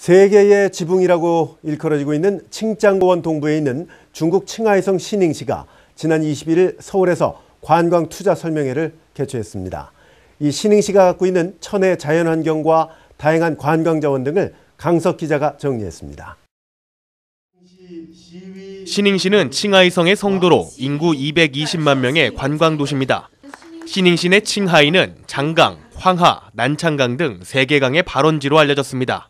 세계의 지붕이라고 일컬어지고 있는 칭짱고원 동부에 있는 중국 칭하이성 신흥시가 지난 21일 서울에서 관광 투자 설명회를 개최했습니다. 이 신흥시가 갖고 있는 천혜 자연환경과 다양한 관광 자원 등을 강석 기자가 정리했습니다. 신흥시는 칭하이성의 성도로 인구 220만 명의 관광 도시입니다. 신흥시 내 칭하이는 장강, 황하, 난창강 등 3개 강의 발원지로 알려졌습니다.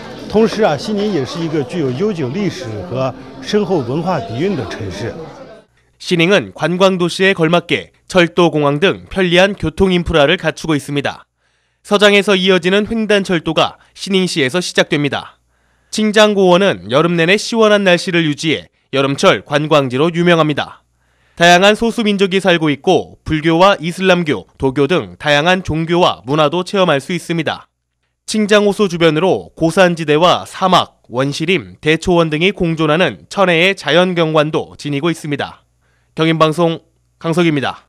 同时啊，悉尼也是一个具有悠久历史和深厚文化底蕴的城市。 시닝은 관광 도시에 걸맞게 철도 공항 등 편리한 교통 인프라를 갖추고 있습니다. 서장에서 이어지는 횡단 철도가 시닝시에서 시작됩니다. 칭장고원은 여름 내내 시원한 날씨를 유지해 여름철 관광지로 유명합니다. 다양한 소수 민족이 살고 있고 불교와 이슬람교, 도교 등 다양한 종교와 문화도 체험할 수 있습니다. 칭장호수 주변으로 고산지대와 사막, 원시림, 대초원 등이 공존하는 천혜의 자연경관도 지니고 있습니다. 경인방송 강석입니다.